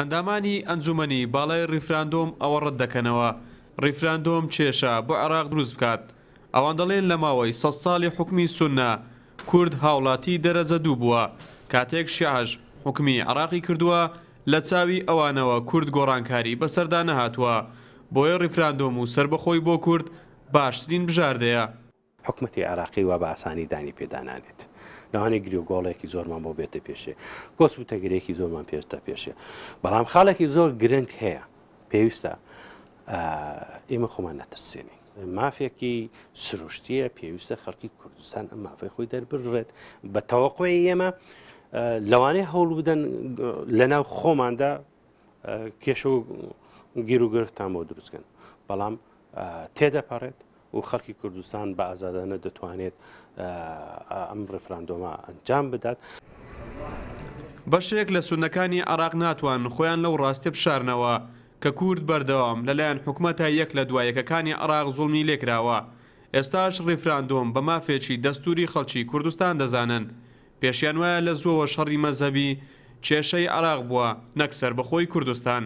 ئەندامانی ئەنجومنی باڵای ریفراندۆم ئەوە ڕەت دەکەنەوە ریفراندۆم چێشە بۆ عراق دروست بکات ئەوان دەڵێن لە ماوەی سە ساڵی حکمی سونە کورد هاوڵاتی دەرەزە دوو بووە کاتێک شیعش حکمی عراقی کردووە لە چاوی ئەوانەوە کورد گۆڕانکاری بەسەردا نەهاتووە بۆیە ریفراندۆم و سربەخۆی بۆ کورد باشترین بژاردەیە حکومەتی عراقی و بە ئاسانی دانی پێدانانێت لەوانی گرێگۆڵێکی زۆرمان بۆ بێتە پێشێ کۆس و تەگرێکی زۆرمان پێشتا پێشێ بەڵام خاڵێکی زۆر گرنگ هەیە پێویستە ئێمە خۆمان نەترسێنین مافێکی سروشتیە پێویستە خەڵکی کوردستان ئەم مافی خۆی دەربڕێت بە تەوەقۆی ئێمە لەوانەیە هەوڵ بدەن لەناو خۆماندا کێشە و گیر و گرفتان بۆ دروستکەن بەڵام تێدەپەڕێت و خەڵکی کوردستان بە ئازادانە دەتوانێت ئەم ڕفراندۆمە ئەنجام بدات. بەشێک لە سونەکانی عراق ناتوان خۆیان لەو ڕاستێ بشارنەوە کە کورد بەردەوام لەلایەن حکوومەتە یەک لە دوایەکەکانی عراق زوڵمی لێکراوە. ئێستاش ڕیفراندۆم بە مافێکی دەستوری خەڵکی کوردستان دەزانن. پێشیان وایە لە زۆوە شەڕی مەزەبی کێشەی عراق بووە نەکسەر بەخۆی کوردستان.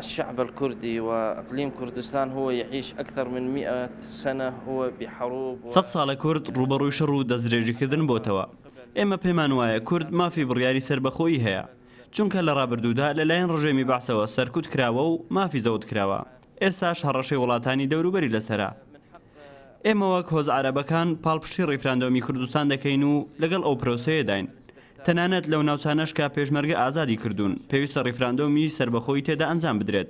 الشعب الكردي وإقليم كردستان هو يعيش أكثر من 100 سنة هو بحروب سەد ساڵە کورد ڕوبەڕووی شەڕ و دەستدرێژیکردن بۆتەوە ئێمە پەیمان وایە کورد مافی بڕیاری سربەخۆی هەیە چونکە لە ڕابردوودا لەلایەن ڕژێمی باسەوە سەرکوت کراوە و مافی زەوت کراوە ئێستاش هەڕەشەی وڵاتانی دەوروبەری لەسرە ئێمەوە کۆز عربەکان پاڵپشتی ڕیفراندۆمی کوردستان دەکەین و لەگەڵ ئەو پرۆسەیە داین تەنانەت لەو ناوچانەش کا پێشمەرگە ئازادی کردوون پێویستە ڕیفراندۆمی سربەخۆی تێدا ئەنجام بدرێت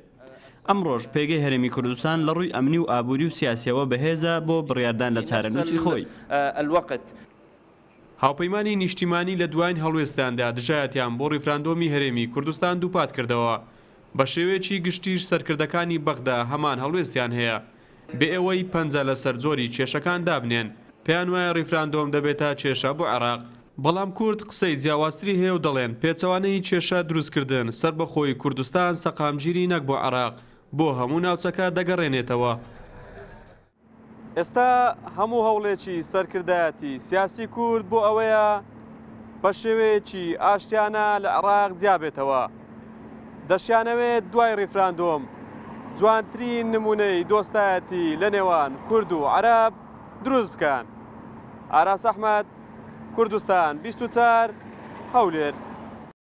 ئەم ڕۆژ پێگەی هەرێمی کوردستان لە ڕووی ئەمنی و ئابووری و سیاسەوە بەهێزە بۆ بڕاردان لە چارەنووسی خۆی ئەلوەقت. هاوپەیمانی نیشتیمانی لە دوایین هەڵوێستاندا دژایەتیان بۆ ڕیفراندۆمی هەرێمی کوردستان دووپات کردەوە بە شێوێکی گشتیش سەرکردەکانی بەغدا هەمان هەڵوێستیان هەیە بێ ئەوەی پەنج لە سەرزۆری کێشەکان دابنێن پێیان وایە ڕیفراندۆم دەبێتە کێشە بۆ عراق بەڵام کورد قسەی جیاوازتری هەیە و دەڵێن پێچەوانەی کێشە دروستکردن سەر بەخۆی کوردستان سەقامگیری نەک بۆ عراق بۆ هەموو ناوچەکە دەگەڕێنێتەوە. ئێستا هەموو هەوڵێکی سەرکردایەتی سیاسی کورد بۆ ئەوەیە بە شێوەیەکی ئاشتیانە لە عراق جیابێتەوە. دەشیانەوێت دوای ریفراندۆم جوانترین نمونەی دۆستایەتی لە نێوان کورد و عرب دروست بکەن. ئاراس ئەحمد کوردستان 24 هەولێر